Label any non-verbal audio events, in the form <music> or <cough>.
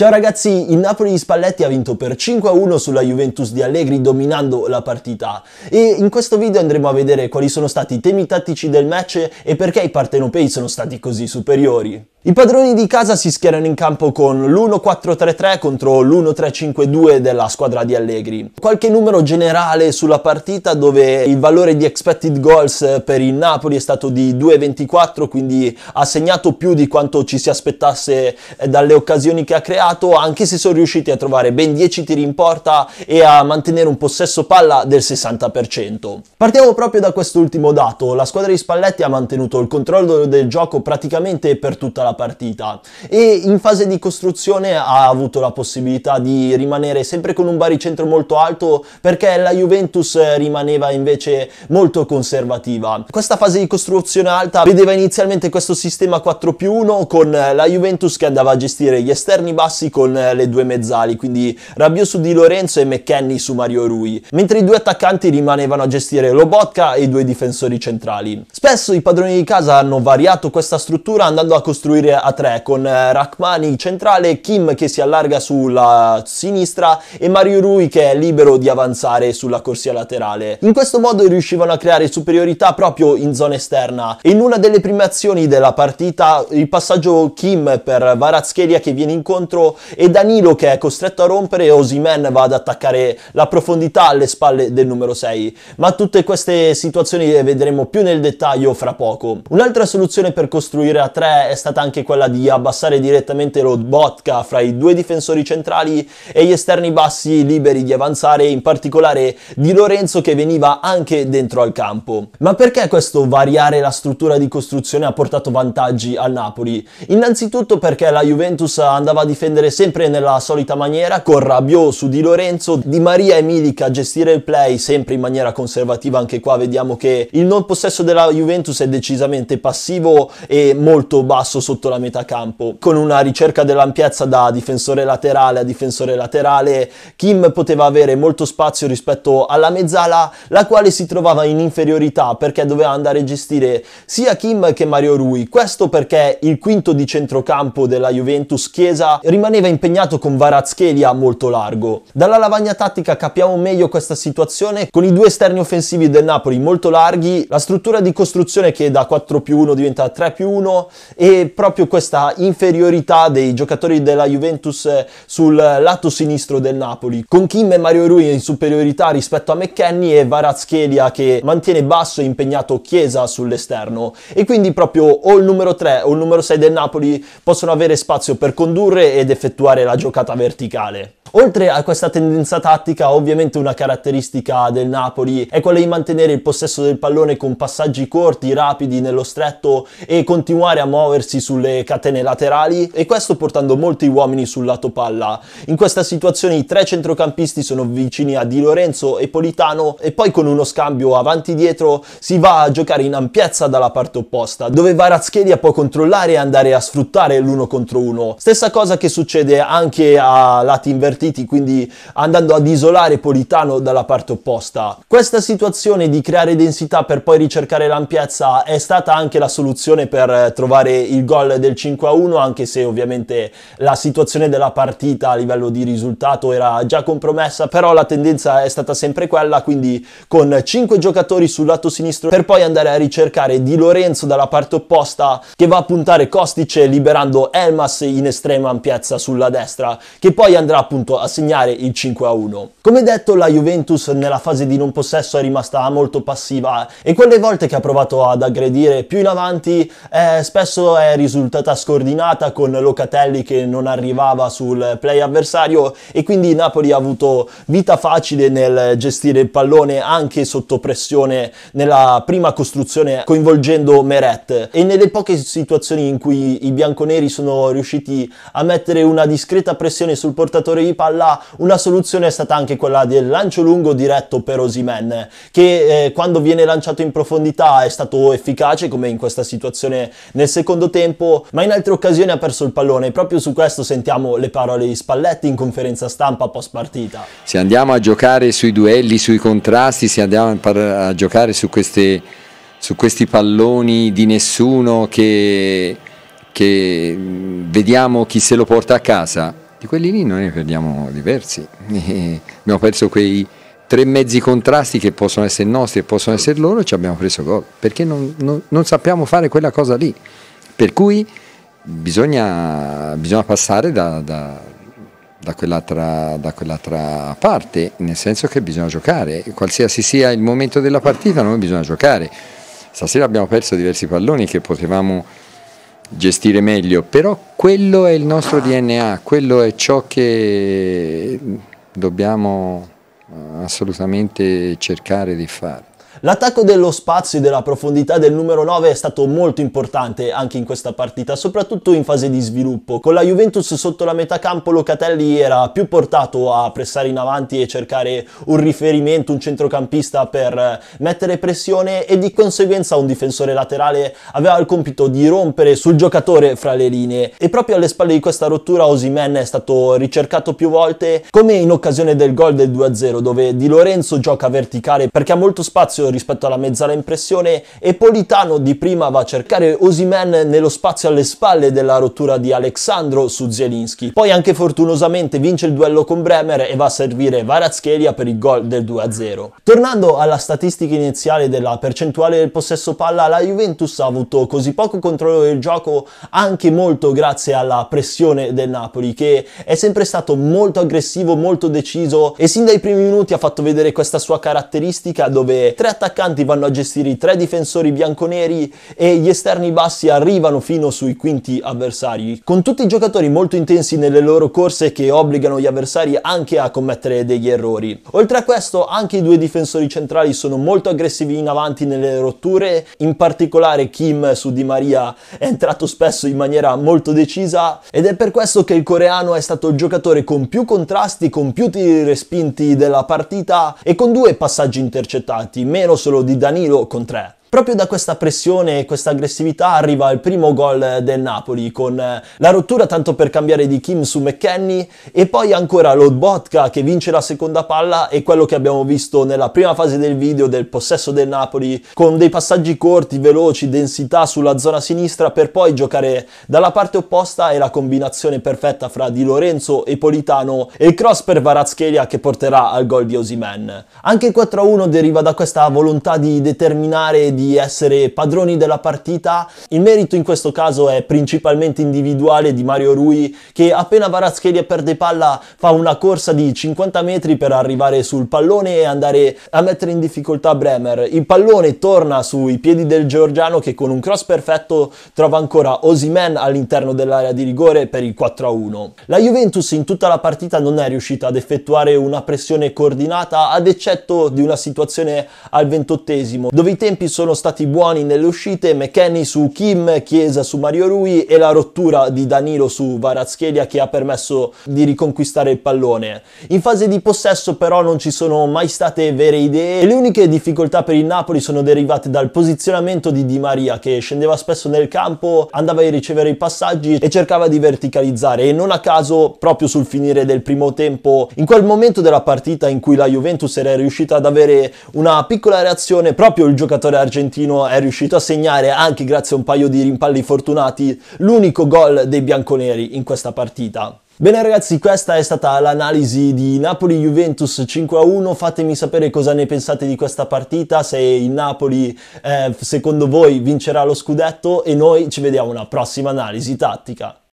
Ciao ragazzi, il Napoli di Spalletti ha vinto per 5-1 sulla Juventus di Allegri dominando la partita e in questo video andremo a vedere quali sono stati i temi tattici del match e perché i partenopei sono stati così superiori. I padroni di casa si schierano in campo con l'1-4-3-3 contro l'1-3-5-2 della squadra di Allegri. Qualche numero generale sulla partita dove il valore di expected goals per il Napoli è stato di 2-24 quindi ha segnato più di quanto ci si aspettasse eh, dalle occasioni che ha creato mercato anche se sono riusciti a trovare ben 10 tiri in porta e a mantenere un possesso palla del 60%. Partiamo proprio da quest'ultimo dato, la squadra di Spalletti ha mantenuto il controllo del gioco praticamente per tutta la partita e in fase di costruzione ha avuto la possibilità di rimanere sempre con un baricentro molto alto perché la Juventus rimaneva invece molto conservativa. Questa fase di costruzione alta vedeva inizialmente questo sistema 4 più 1 con la Juventus che andava a gestire gli esterni bassi passi con eh, le due mezzali, quindi Rabiot su Di Lorenzo e McKenny su Mario Rui, mentre i due attaccanti rimanevano a gestire Lobotka e i due difensori centrali. Spesso i padroni di casa hanno variato questa struttura andando a costruire a tre con eh, Rachmani centrale, Kim che si allarga sulla sinistra e Mario Rui che è libero di avanzare sulla corsia laterale. In questo modo riuscivano a creare superiorità proprio in zona esterna e in una delle prime azioni della partita il passaggio Kim per Varazchelia che viene incontro centro e Danilo che è costretto a rompere e Osimen va ad attaccare la profondità alle spalle del numero 6. Ma tutte queste situazioni le vedremo più nel dettaglio fra poco. Un'altra soluzione per costruire a 3 è stata anche quella di abbassare direttamente lo Rodbotka fra i due difensori centrali e gli esterni bassi liberi di avanzare, in particolare di Lorenzo che veniva anche dentro al campo. Ma perché questo variare la struttura di costruzione ha portato vantaggi al Napoli? Innanzitutto perché la Juventus andava a difendere prendere sempre nella solita maniera con Rabiot su Di Lorenzo, Di Maria e Milica a gestire il play sempre in maniera conservativa, anche qua vediamo che il non possesso della Juventus è decisamente passivo e molto basso sotto la metà campo, con una ricerca dell'ampiezza da difensore laterale a difensore laterale, Kim poteva avere molto spazio rispetto alla mezzala, la quale si trovava in inferiorità perché doveva andare a gestire sia Kim che Mario Rui, questo perché il quinto di centrocampo della Juventus Chiesa rimane rimaneva impegnato con Varazchelia molto largo. Dalla lavagna tattica capiamo meglio questa situazione, con i due esterni offensivi del Napoli molto larghi, la struttura di costruzione che da 4 più 1 diventa 3 più 1 e proprio questa inferiorità dei giocatori della Juventus eh, sul lato sinistro del Napoli, con Kim e Mario Rui in superiorità rispetto a McKenny e Varazchelia che mantiene basso e impegnato Chiesa sull'esterno e quindi proprio o il numero 3 o il numero 6 del Napoli possono avere spazio per condurre e ed effettuare la giocata verticale. Oltre a questa tendenza tattica, ovviamente una caratteristica del Napoli è quella di mantenere il possesso del pallone con passaggi corti, rapidi nello stretto e continuare a muoversi sulle catene laterali e questo portando molti uomini sul lato palla. In questa situazione i tre centrocampisti sono vicini a Di Lorenzo e Politano e poi con uno scambio avanti-dietro si va a giocare in ampiezza dalla parte opposta, dove Varazchelia può controllare e andare a sfruttare l'uno contro uno. Stessa cosa che succede anche a lati invertiti invertiti, quindi andando ad isolare Politano dalla parte opposta. Questa situazione di creare densità per poi ricercare l'ampiezza è stata anche la soluzione per trovare il gol del 5-1, anche se ovviamente la situazione della partita a livello di risultato era già compromessa, però la tendenza è stata sempre quella, quindi con 5 giocatori sul lato sinistro per poi andare a ricercare Di Lorenzo dalla parte opposta che va a puntare Costice liberando Elmas in estrema ampiezza sulla destra, che poi andrà appunto appunto a segnare il 5-1. Come detto la Juventus nella fase di non possesso è rimasta molto passiva e quelle volte che ha provato ad aggredire più in avanti eh, spesso è risultata scordinata con Locatelli che non arrivava sul play avversario e quindi Napoli ha avuto vita facile nel gestire il pallone anche sotto pressione nella prima costruzione coinvolgendo Meret e nelle poche situazioni in cui i bianconeri sono riusciti a mettere una discreta pressione sul portatore di palla, una soluzione è stata anche quella del lancio lungo diretto per Osimen, che eh, quando viene lanciato in profondità è stato efficace come in questa situazione nel secondo tempo, ma in altre occasioni ha perso il pallone. Proprio su questo sentiamo le parole di Spalletti in conferenza stampa post partita. Se andiamo a giocare sui duelli, sui contrasti, se andiamo a giocare su queste su questi palloni di nessuno che, che, mm, vediamo chi se lo porta a casa. Di quelli lì noi ne perdiamo diversi. <laughs> Eh, abbiamo perso quei tre mezzi contrasti che possono essere nostri e possono essere loro e ci abbiamo preso gol. Perché non, non, non sappiamo fare quella cosa lì. Per cui bisogna, bisogna passare da, da da quell'altra, da quell'altra, parte, nel senso che bisogna giocare, qualsiasi sia il momento della partita, noi bisogna giocare. Stasera abbiamo perso diversi palloni che potevamo gestire meglio, però quello è il nostro DNA, quello è ciò che dobbiamo eh, assolutamente cercare di fare. L'attacco dello spazio e della profondità del numero 9 è stato molto importante anche in questa partita, soprattutto in fase di sviluppo. Con la Juventus sotto la metà campo Locatelli era più portato a pressare in avanti e cercare un riferimento, un centrocampista per eh, mettere pressione e di conseguenza un difensore laterale aveva il compito di rompere sul giocatore fra le linee e proprio alle spalle di questa rottura Osimen è stato ricercato più volte come in occasione del gol del 2-0 dove Di Lorenzo gioca verticale perché ha molto spazio rispetto alla mezzala impressione pressione e Politano di prima va a cercare Osimen nello spazio alle spalle della rottura di Alexandro su Zielinski. Poi anche fortunosamente vince il duello con Bremer e va a servire Varazchelia per il gol del 2-0. Tornando alla statistica iniziale della percentuale del possesso palla, la Juventus ha avuto così poco controllo del gioco anche molto grazie alla pressione del Napoli che è sempre stato molto aggressivo, molto deciso e sin dai primi minuti ha fatto vedere questa sua caratteristica dove tre attaccanti vanno a gestire i tre difensori bianconeri e gli esterni bassi arrivano fino sui quinti avversari, con tutti i giocatori molto intensi nelle loro corse che obbligano gli avversari anche a commettere degli errori. Oltre a questo, anche i due difensori centrali sono molto aggressivi in avanti nelle rotture, in particolare Kim su Di Maria è entrato spesso in maniera molto decisa ed è per questo che il coreano è stato il giocatore con più contrasti, con più tiri respinti della partita e con due passaggi intercettati, meno meno solo di Danilo con 3 Proprio da questa pressione e questa aggressività arriva il primo gol del Napoli con eh, la rottura tanto per cambiare di Kim su McKenny e poi ancora Lodbotka che vince la seconda palla e quello che abbiamo visto nella prima fase del video del possesso del Napoli con dei passaggi corti, veloci, densità sulla zona sinistra per poi giocare dalla parte opposta e la combinazione perfetta fra Di Lorenzo e Politano e il cross per Varazchelia che porterà al gol di Osimen. Anche il 4-1 deriva da questa volontà di determinare di essere padroni della partita. Il merito in questo caso è principalmente individuale di Mario Rui che appena Varaschelia perde palla fa una corsa di 50 metri per arrivare sul pallone e andare a mettere in difficoltà Bremer. Il pallone torna sui piedi del georgiano che con un cross perfetto trova ancora Osimen all'interno dell'area di rigore per il 4-1. La Juventus in tutta la partita non è riuscita ad effettuare una pressione coordinata ad eccetto di una situazione al ventottesimo dove i tempi sono sono stati buoni nelle uscite McKenny su Kim, Chiesa su Mario Rui e la rottura di Danilo su Varazchelia che ha permesso di riconquistare il pallone. In fase di possesso però non ci sono mai state vere idee e le uniche difficoltà per il Napoli sono derivate dal posizionamento di Di Maria che scendeva spesso nel campo, andava a ricevere i passaggi e cercava di verticalizzare e non a caso proprio sul finire del primo tempo, in quel momento della partita in cui la Juventus era riuscita ad avere una piccola reazione, proprio il giocatore argentino argentino è riuscito a segnare anche grazie a un paio di rimpalli fortunati l'unico gol dei bianconeri in questa partita. Bene ragazzi, questa è stata l'analisi di Napoli-Juventus 5-1, fatemi sapere cosa ne pensate di questa partita, se il Napoli eh, secondo voi vincerà lo scudetto e noi ci vediamo alla prossima analisi tattica.